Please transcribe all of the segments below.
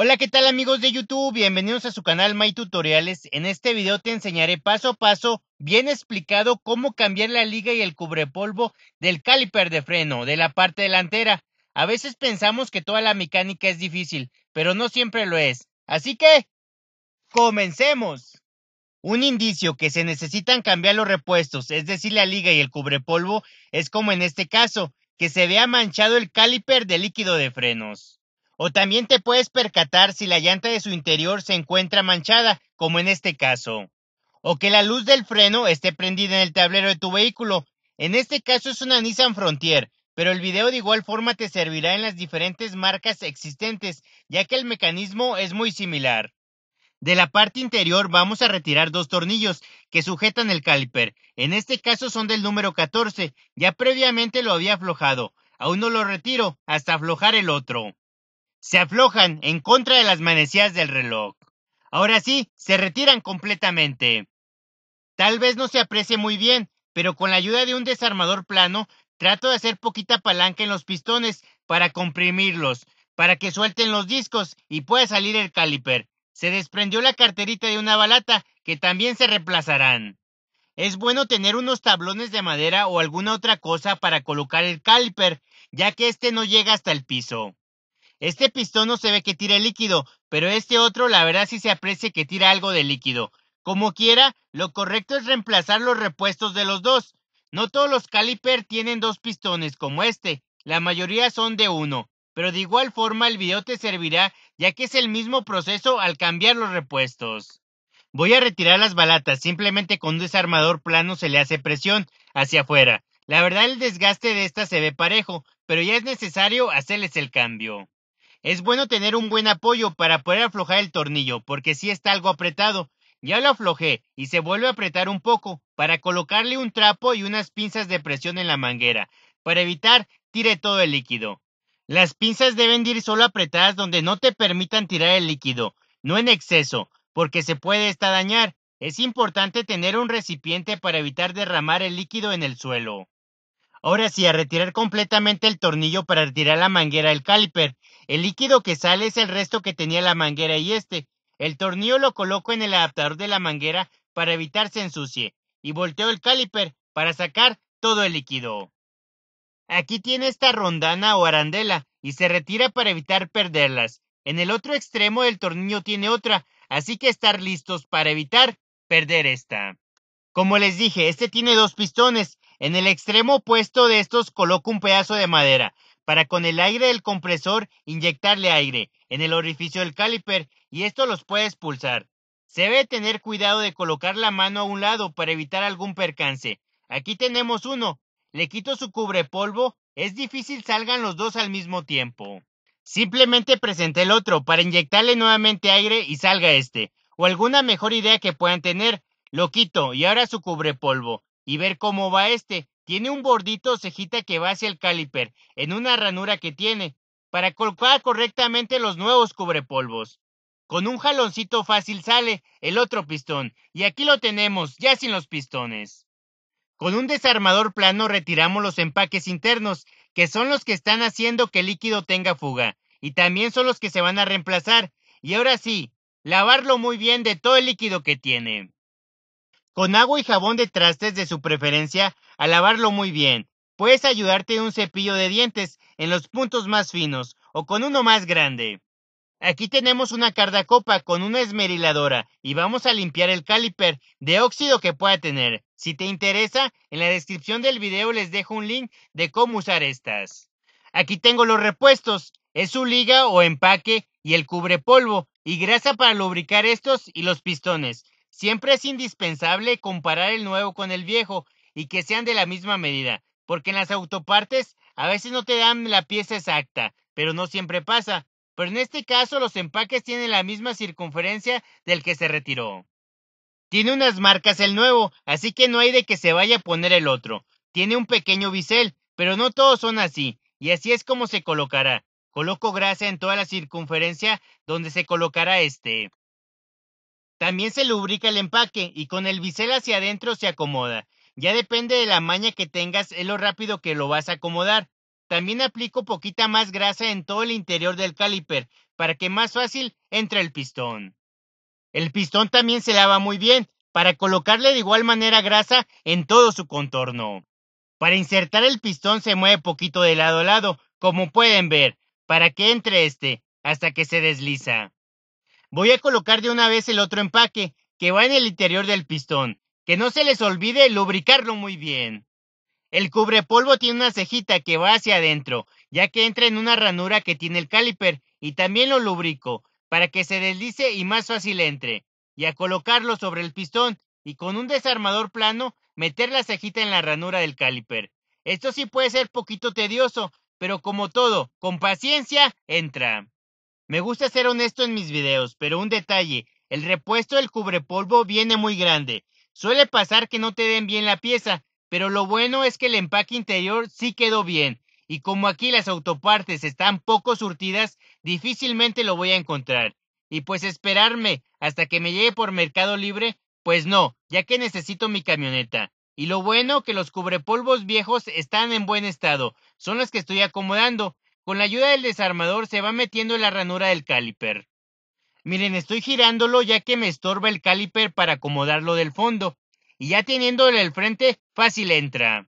Hola, ¿qué tal amigos de YouTube? Bienvenidos a su canal My Tutoriales. En este video te enseñaré paso a paso, bien explicado, cómo cambiar la liga y el cubrepolvo del caliper de freno, de la parte delantera. A veces pensamos que toda la mecánica es difícil, pero no siempre lo es. Así que, comencemos. Un indicio que se necesitan cambiar los repuestos, es decir, la liga y el cubrepolvo, es como en este caso, que se vea manchado el caliper de líquido de frenos. O también te puedes percatar si la llanta de su interior se encuentra manchada, como en este caso. O que la luz del freno esté prendida en el tablero de tu vehículo. En este caso es una Nissan Frontier, pero el video de igual forma te servirá en las diferentes marcas existentes, ya que el mecanismo es muy similar. De la parte interior vamos a retirar dos tornillos que sujetan el caliper. En este caso son del número 14, ya previamente lo había aflojado. Aún no lo retiro hasta aflojar el otro. Se aflojan en contra de las manecillas del reloj. Ahora sí, se retiran completamente. Tal vez no se aprecie muy bien, pero con la ayuda de un desarmador plano trato de hacer poquita palanca en los pistones para comprimirlos, para que suelten los discos y pueda salir el caliper. Se desprendió la carterita de una balata, que también se reemplazarán. Es bueno tener unos tablones de madera o alguna otra cosa para colocar el caliper, ya que este no llega hasta el piso. Este pistón no se ve que tire líquido, pero este otro la verdad sí se aprecia que tira algo de líquido. Como quiera, lo correcto es reemplazar los repuestos de los dos. No todos los caliper tienen dos pistones como este, la mayoría son de uno pero de igual forma el video te servirá ya que es el mismo proceso al cambiar los repuestos. Voy a retirar las balatas, simplemente con un desarmador plano se le hace presión hacia afuera. La verdad el desgaste de estas se ve parejo, pero ya es necesario hacerles el cambio. Es bueno tener un buen apoyo para poder aflojar el tornillo, porque si está algo apretado. Ya lo aflojé y se vuelve a apretar un poco para colocarle un trapo y unas pinzas de presión en la manguera, para evitar tire todo el líquido. Las pinzas deben ir solo apretadas donde no te permitan tirar el líquido, no en exceso, porque se puede esta dañar. Es importante tener un recipiente para evitar derramar el líquido en el suelo. Ahora sí, a retirar completamente el tornillo para retirar la manguera del caliper. El líquido que sale es el resto que tenía la manguera y este. El tornillo lo coloco en el adaptador de la manguera para evitar se ensucie y volteo el caliper para sacar todo el líquido. Aquí tiene esta rondana o arandela y se retira para evitar perderlas. En el otro extremo del tornillo tiene otra, así que estar listos para evitar perder esta. Como les dije, este tiene dos pistones. En el extremo opuesto de estos coloco un pedazo de madera para con el aire del compresor inyectarle aire en el orificio del caliper y esto los puede expulsar. Se debe tener cuidado de colocar la mano a un lado para evitar algún percance. Aquí tenemos uno, le quito su cubrepolvo, es difícil salgan los dos al mismo tiempo. Simplemente presenté el otro para inyectarle nuevamente aire y salga este, o alguna mejor idea que puedan tener. Lo quito y ahora su cubrepolvo, y ver cómo va este. Tiene un bordito o cejita que va hacia el caliper, en una ranura que tiene, para colocar correctamente los nuevos cubrepolvos. Con un jaloncito fácil sale el otro pistón, y aquí lo tenemos, ya sin los pistones. Con un desarmador plano retiramos los empaques internos, que son los que están haciendo que el líquido tenga fuga, y también son los que se van a reemplazar. Y ahora sí, lavarlo muy bien de todo el líquido que tiene. Con agua y jabón de trastes de su preferencia, a lavarlo muy bien. Puedes ayudarte de un cepillo de dientes en los puntos más finos o con uno más grande. Aquí tenemos una cardacopa con una esmeriladora y vamos a limpiar el caliper de óxido que pueda tener. Si te interesa, en la descripción del video les dejo un link de cómo usar estas. Aquí tengo los repuestos, es su liga o empaque y el cubre polvo y grasa para lubricar estos y los pistones. Siempre es indispensable comparar el nuevo con el viejo y que sean de la misma medida, porque en las autopartes a veces no te dan la pieza exacta, pero no siempre pasa. Pero en este caso los empaques tienen la misma circunferencia del que se retiró. Tiene unas marcas el nuevo, así que no hay de que se vaya a poner el otro. Tiene un pequeño bisel, pero no todos son así, y así es como se colocará. Coloco grasa en toda la circunferencia donde se colocará este. También se lubrica el empaque y con el bisel hacia adentro se acomoda. Ya depende de la maña que tengas, es lo rápido que lo vas a acomodar. También aplico poquita más grasa en todo el interior del caliper para que más fácil entre el pistón. El pistón también se lava muy bien para colocarle de igual manera grasa en todo su contorno. Para insertar el pistón se mueve poquito de lado a lado, como pueden ver, para que entre este, hasta que se desliza. Voy a colocar de una vez el otro empaque, que va en el interior del pistón, que no se les olvide lubricarlo muy bien. El cubrepolvo tiene una cejita que va hacia adentro, ya que entra en una ranura que tiene el caliper, y también lo lubrico, para que se deslice y más fácil entre, y a colocarlo sobre el pistón y con un desarmador plano meter la cejita en la ranura del caliper. Esto sí puede ser poquito tedioso, pero como todo, con paciencia, entra. Me gusta ser honesto en mis videos, pero un detalle, el repuesto del cubrepolvo viene muy grande. Suele pasar que no te den bien la pieza, pero lo bueno es que el empaque interior sí quedó bien y como aquí las autopartes están poco surtidas, difícilmente lo voy a encontrar. Y pues esperarme hasta que me llegue por Mercado Libre, pues no, ya que necesito mi camioneta. Y lo bueno que los cubrepolvos viejos están en buen estado, son los que estoy acomodando. Con la ayuda del desarmador se va metiendo en la ranura del caliper. Miren, estoy girándolo ya que me estorba el caliper para acomodarlo del fondo. Y ya teniéndolo el frente, fácil entra.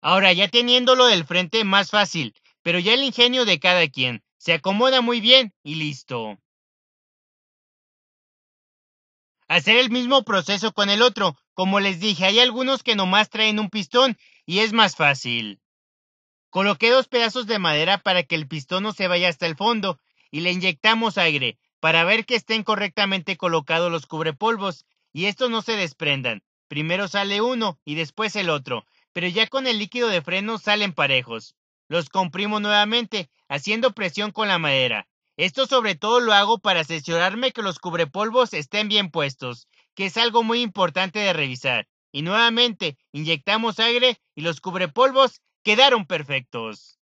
Ahora, ya teniéndolo del frente, más fácil, pero ya el ingenio de cada quien. Se acomoda muy bien y listo. Hacer el mismo proceso con el otro. Como les dije, hay algunos que nomás traen un pistón y es más fácil. Coloqué dos pedazos de madera para que el pistón no se vaya hasta el fondo y le inyectamos aire para ver que estén correctamente colocados los cubrepolvos y estos no se desprendan. Primero sale uno y después el otro pero ya con el líquido de freno salen parejos. Los comprimo nuevamente, haciendo presión con la madera. Esto sobre todo lo hago para asegurarme que los cubrepolvos estén bien puestos, que es algo muy importante de revisar. Y nuevamente, inyectamos aire y los cubrepolvos quedaron perfectos.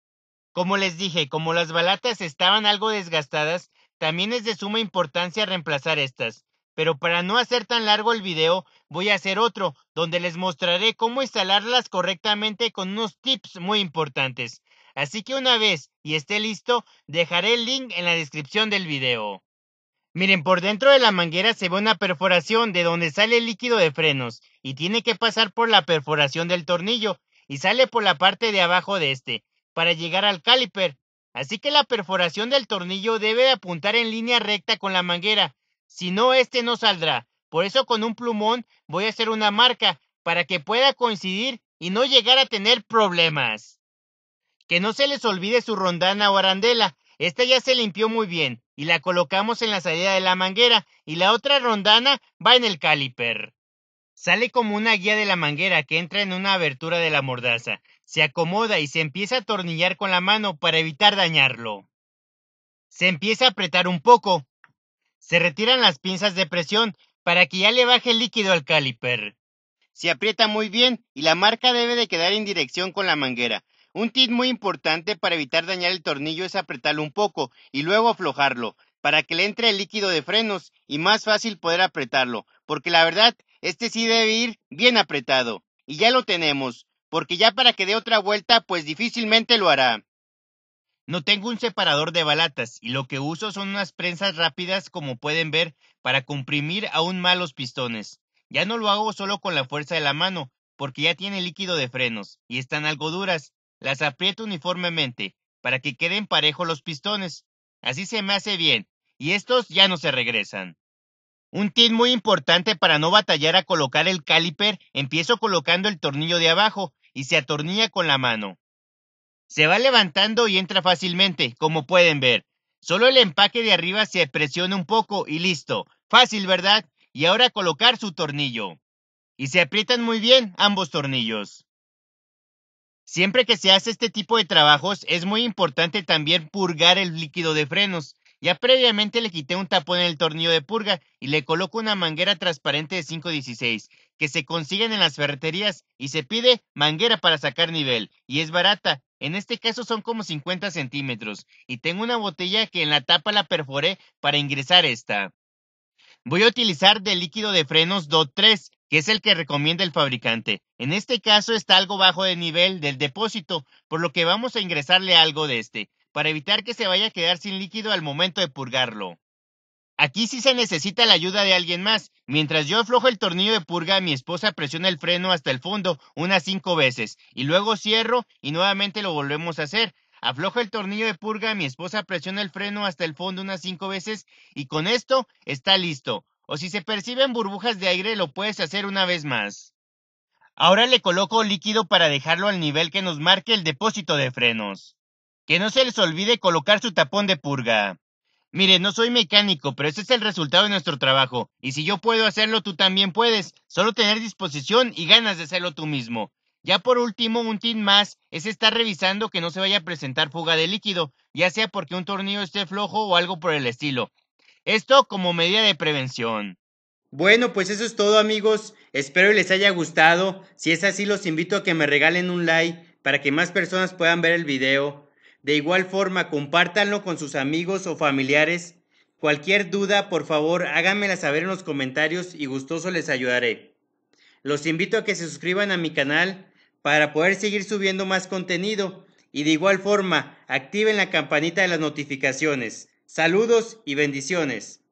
Como les dije, como las balatas estaban algo desgastadas, también es de suma importancia reemplazar estas, pero para no hacer tan largo el video, voy a hacer otro, donde les mostraré cómo instalarlas correctamente con unos tips muy importantes. Así que una vez y esté listo, dejaré el link en la descripción del video. Miren, por dentro de la manguera se ve una perforación de donde sale el líquido de frenos y tiene que pasar por la perforación del tornillo y sale por la parte de abajo de este para llegar al caliper. Así que la perforación del tornillo debe apuntar en línea recta con la manguera si no, este no saldrá. Por eso con un plumón voy a hacer una marca para que pueda coincidir y no llegar a tener problemas. Que no se les olvide su rondana o arandela. Esta ya se limpió muy bien y la colocamos en la salida de la manguera y la otra rondana va en el caliper. Sale como una guía de la manguera que entra en una abertura de la mordaza. Se acomoda y se empieza a atornillar con la mano para evitar dañarlo. Se empieza a apretar un poco, se retiran las pinzas de presión para que ya le baje el líquido al caliper. Se aprieta muy bien y la marca debe de quedar en dirección con la manguera. Un tip muy importante para evitar dañar el tornillo es apretarlo un poco y luego aflojarlo, para que le entre el líquido de frenos y más fácil poder apretarlo, porque la verdad, este sí debe ir bien apretado. Y ya lo tenemos, porque ya para que dé otra vuelta, pues difícilmente lo hará. No tengo un separador de balatas y lo que uso son unas prensas rápidas como pueden ver para comprimir aún más los pistones. Ya no lo hago solo con la fuerza de la mano, porque ya tiene líquido de frenos y están algo duras. Las aprieto uniformemente para que queden parejos los pistones. Así se me hace bien y estos ya no se regresan. Un tip muy importante para no batallar a colocar el caliper, empiezo colocando el tornillo de abajo y se atornilla con la mano. Se va levantando y entra fácilmente, como pueden ver. Solo el empaque de arriba se presiona un poco y listo. Fácil, ¿verdad? Y ahora colocar su tornillo. Y se aprietan muy bien ambos tornillos. Siempre que se hace este tipo de trabajos es muy importante también purgar el líquido de frenos. Ya previamente le quité un tapón en el tornillo de purga y le coloco una manguera transparente de 516 que se consiguen en las ferreterías y se pide manguera para sacar nivel y es barata en este caso son como 50 centímetros y tengo una botella que en la tapa la perforé para ingresar esta. Voy a utilizar del líquido de frenos DOT 3, que es el que recomienda el fabricante. En este caso está algo bajo de nivel del depósito, por lo que vamos a ingresarle algo de este, para evitar que se vaya a quedar sin líquido al momento de purgarlo. Aquí sí se necesita la ayuda de alguien más. Mientras yo aflojo el tornillo de purga, mi esposa presiona el freno hasta el fondo unas cinco veces y luego cierro y nuevamente lo volvemos a hacer. Aflojo el tornillo de purga, mi esposa presiona el freno hasta el fondo unas cinco veces y con esto está listo. O si se perciben burbujas de aire, lo puedes hacer una vez más. Ahora le coloco líquido para dejarlo al nivel que nos marque el depósito de frenos. Que no se les olvide colocar su tapón de purga. Mire, no soy mecánico, pero ese es el resultado de nuestro trabajo. Y si yo puedo hacerlo, tú también puedes. Solo tener disposición y ganas de hacerlo tú mismo. Ya por último, un tin más es estar revisando que no se vaya a presentar fuga de líquido, ya sea porque un tornillo esté flojo o algo por el estilo. Esto como medida de prevención. Bueno, pues eso es todo amigos. Espero les haya gustado. Si es así, los invito a que me regalen un like para que más personas puedan ver el video. De igual forma, compártanlo con sus amigos o familiares. Cualquier duda, por favor, háganmela saber en los comentarios y gustoso les ayudaré. Los invito a que se suscriban a mi canal para poder seguir subiendo más contenido y de igual forma activen la campanita de las notificaciones. Saludos y bendiciones.